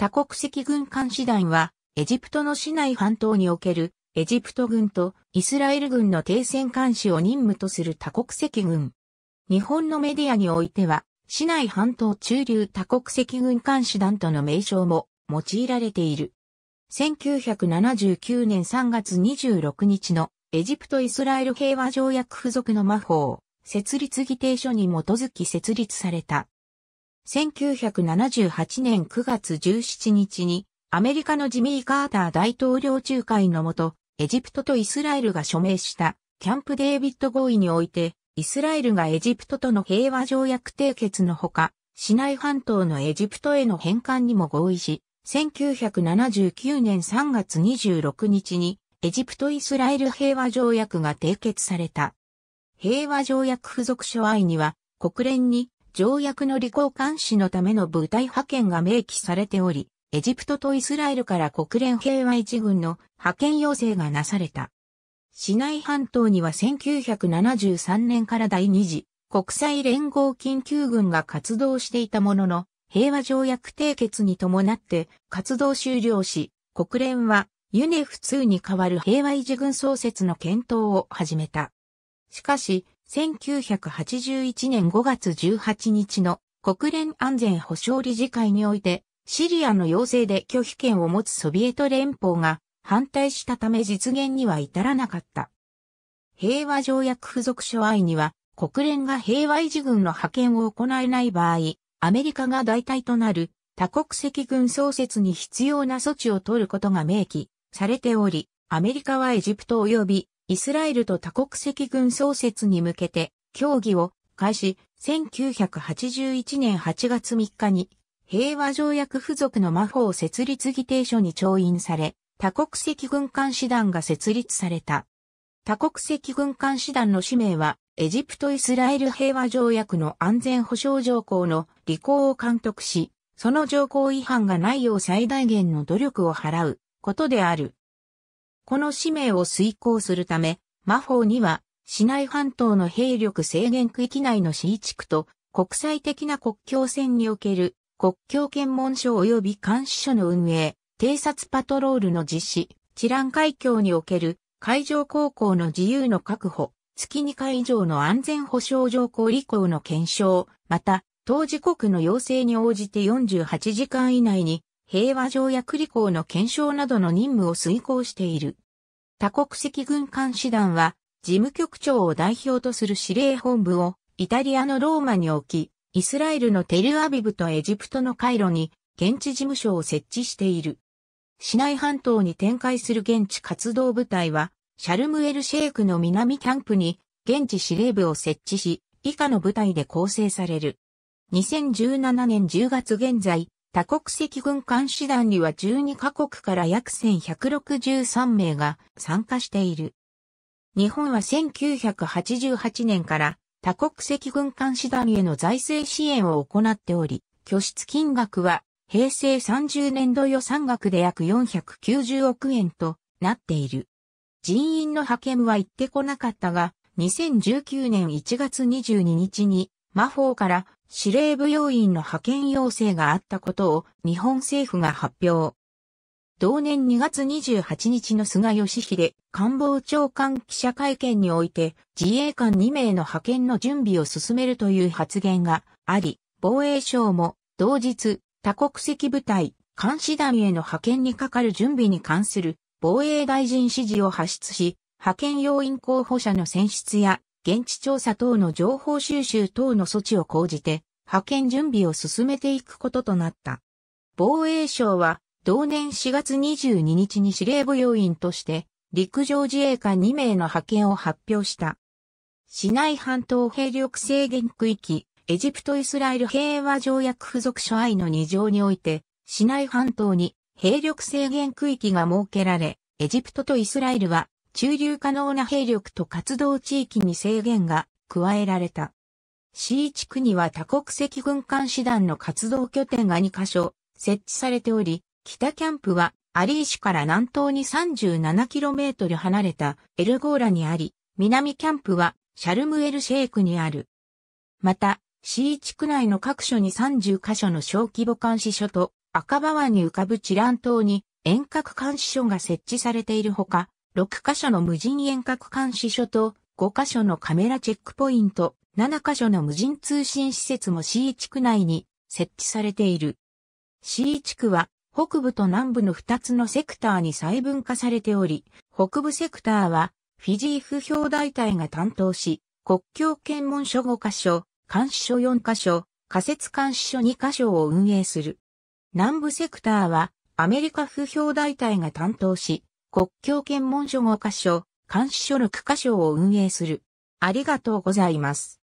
多国籍軍監視団は、エジプトの市内半島における、エジプト軍とイスラエル軍の停戦監視を任務とする多国籍軍。日本のメディアにおいては、市内半島中流多国籍軍監視団との名称も用いられている。1979年3月26日のエジプト・イスラエル平和条約付属の魔法設立議定書に基づき設立された1978年9月17日にアメリカのジミー・カーター大統領仲介のもと、エジプトとイスラエルが署名したキャンプ・デービッド合意において、イスラエルがエジプトとの平和条約締結のほか、市内半島のエジプトへの返還にも合意し、1979年3月26日にエジプト・イスラエル平和条約が締結された。平和条約付属書愛には、国連に条約の履行監視のための部隊派遣が明記されており、エジプトとイスラエルから国連平和維持軍の派遣要請がなされた。市内半島には1973年から第二次国際連合緊急軍が活動していたものの、平和条約締結に伴って活動終了し、国連はユネフ2に代わる平和維持軍創設の検討を始めた。しかし、1981年5月18日の国連安全保障理事会において、シリアの要請で拒否権を持つソビエト連邦が反対したため実現には至らなかった。平和条約付属書愛には、国連が平和維持軍の派遣を行えない場合、アメリカが代替となる多国籍軍創設に必要な措置を取ることが明記されており、アメリカはエジプト及びイスラエルと多国籍軍創設に向けて協議を開始、1981年8月3日に平和条約付属の魔法設立議定書に調印され、多国籍軍艦師団が設立された。多国籍軍艦師団の使命は、エジプト・イスラエル平和条約の安全保障条項の履行を監督し、その条項違反がないよう最大限の努力を払うことである。この使命を遂行するため、魔法には、市内半島の兵力制限区域内の C 地区と、国際的な国境線における、国境検問所及び監視所の運営、偵察パトロールの実施、治安海峡における海上航行の自由の確保、月2回以上の安全保障条項履行の検証、また、当事国の要請に応じて48時間以内に平和条約履行の検証などの任務を遂行している。多国籍軍艦師団は、事務局長を代表とする司令本部を、イタリアのローマに置き、イスラエルのテルアビブとエジプトのカイロに、現地事務所を設置している。市内半島に展開する現地活動部隊は、シャルムエルシェイクの南キャンプに、現地司令部を設置し、以下の部隊で構成される。2017年10月現在、多国籍軍艦師団には12カ国から約1163名が参加している。日本は1988年から多国籍軍艦師団への財政支援を行っており、拠出金額は平成30年度予算額で約490億円となっている。人員の派遣は行ってこなかったが、2019年1月22日にマフォーから司令部要員の派遣要請があったことを日本政府が発表。同年2月28日の菅義偉官房長官記者会見において自衛官2名の派遣の準備を進めるという発言があり、防衛省も同日多国籍部隊監視団への派遣にかかる準備に関する防衛大臣指示を発出し、派遣要員候補者の選出や現地調査等の情報収集等の措置を講じて、派遣準備を進めていくこととなった。防衛省は、同年4月22日に司令部要員として、陸上自衛官2名の派遣を発表した。市内半島兵力制限区域、エジプト・イスラエル平和条約付属所愛の2条において、市内半島に兵力制限区域が設けられ、エジプトとイスラエルは駐留可能な兵力と活動地域に制限が加えられた。C 地区には多国籍軍艦師団の活動拠点が2カ所設置されており、北キャンプはアリー市から南東に 37km 離れたエルゴーラにあり、南キャンプはシャルムエルシェイクにある。また、C 地区内の各所に30カ所の小規模監視所と赤場湾に浮かぶチラン島に遠隔監視所が設置されているほか、6カ所の無人遠隔監視所と5カ所のカメラチェックポイント、7カ所の無人通信施設も C 地区内に設置されている。C 地区は北部と南部の2つのセクターに細分化されており、北部セクターはフィジー不評大隊が担当し、国境検問所5カ所、監視所4カ所、仮設監視所2カ所を運営する。南部セクターはアメリカ不評大隊が担当し、国境検問所5箇所、監視所6箇所を運営する。ありがとうございます。